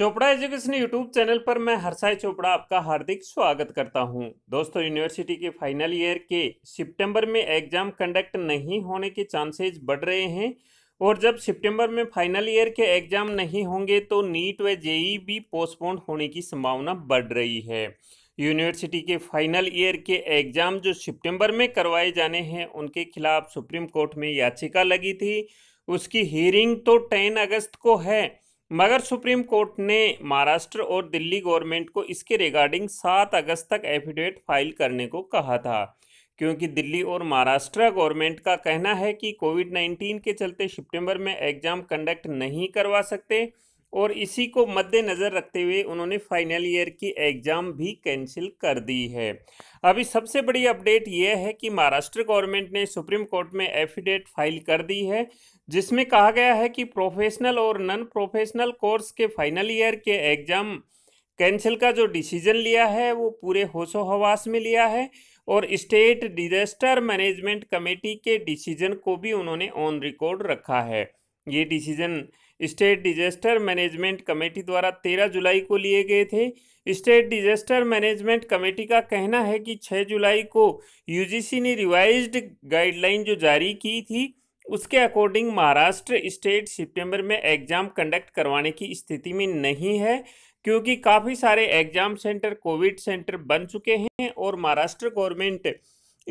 Chopra education YouTube channel पर मैं हर्षाय चोपड़ा आपका हार्दिक स्वागत करता हूं। दोस्तों यूनिवर्सिटी के फाइनल ईयर के सितंबर में एग्जाम कंडक्ट नहीं होने के चांसेस बढ़ रहे हैं और जब सितंबर में फाइनल ईयर के एग्जाम नहीं होंगे तो नीट व जेई भी पोस्टपोन होने की संभावना बढ़ रही है यूनिवर्सिटी के फाइनल ईयर के एग्ज़ाम जो सितंबर में करवाए जाने हैं उनके खिलाफ सुप्रीम कोर्ट में याचिका लगी थी उसकी हियरिंग तो टेन अगस्त को है मगर सुप्रीम कोर्ट ने महाराष्ट्र और दिल्ली गवर्नमेंट को इसके रिगार्डिंग सात अगस्त तक एफिडेविट फाइल करने को कहा था क्योंकि दिल्ली और महाराष्ट्र गवर्नमेंट का कहना है कि कोविड 19 के चलते सितंबर में एग्ज़ाम कंडक्ट नहीं करवा सकते और इसी को मद्देनज़र रखते हुए उन्होंने फाइनल ईयर की एग्ज़ाम भी कैंसिल कर दी है अभी सबसे बड़ी अपडेट यह है कि महाराष्ट्र गवर्नमेंट ने सुप्रीम कोर्ट में एफिडेट फाइल कर दी है जिसमें कहा गया है कि प्रोफेशनल और नॉन प्रोफेशनल कोर्स के फाइनल ईयर के एग्ज़ाम कैंसिल का जो डिसीजन लिया है वो पूरे होशो हवास में लिया है और स्टेट डिजास्टर मैनेजमेंट कमेटी के डिसीजन को भी उन्होंने ऑन रिकॉर्ड रखा है ये decision state disaster management committee द्वारा 13 जुलाई को लिए गए थे स्टेट डिजास्टर मैनेजमेंट कमेटी का कहना है कि 6 जुलाई को यूजीसी ने रिवाइज्ड गाइडलाइन जो जारी की थी उसके अकॉर्डिंग महाराष्ट्र स्टेट सितंबर में एग्ज़ाम कंडक्ट करवाने की स्थिति में नहीं है क्योंकि काफ़ी सारे एग्ज़ाम सेंटर कोविड सेंटर बन चुके हैं और महाराष्ट्र गवर्नमेंट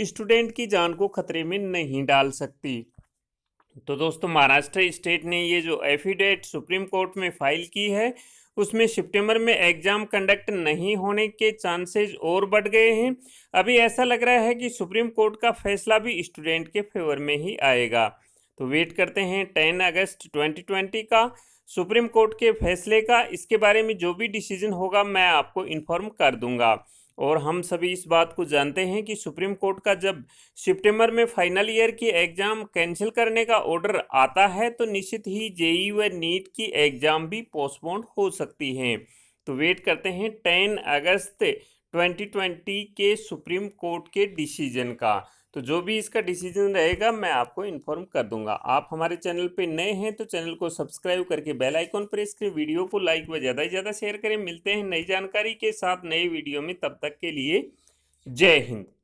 स्टूडेंट की जान को खतरे में नहीं डाल सकती तो दोस्तों महाराष्ट्र स्टेट ने ये जो एफिडेट सुप्रीम कोर्ट में फाइल की है उसमें सितंबर में एग्ज़ाम कंडक्ट नहीं होने के चांसेस और बढ़ गए हैं अभी ऐसा लग रहा है कि सुप्रीम कोर्ट का फैसला भी स्टूडेंट के फेवर में ही आएगा तो वेट करते हैं टेन अगस्त ट्वेंटी का सुप्रीम कोर्ट के फैसले का इसके बारे में जो भी डिसीजन होगा मैं आपको इन्फॉर्म कर दूंगा और हम सभी इस बात को जानते हैं कि सुप्रीम कोर्ट का जब सितंबर में फाइनल ईयर की एग्ज़ाम कैंसिल करने का ऑर्डर आता है तो निश्चित ही जेई व नीट की एग्ज़ाम भी पोस्टपोन हो सकती हैं तो वेट करते हैं टेन अगस्त 2020 के सुप्रीम कोर्ट के डिसीजन का तो जो भी इसका डिसीजन रहेगा मैं आपको इन्फॉर्म कर दूंगा आप हमारे चैनल पे नए हैं तो चैनल को सब्सक्राइब करके बेल आइकॉन प्रेस करें वीडियो को लाइक व ज़्यादा से ज़्यादा शेयर करें मिलते हैं नई जानकारी के साथ नए वीडियो में तब तक के लिए जय हिंद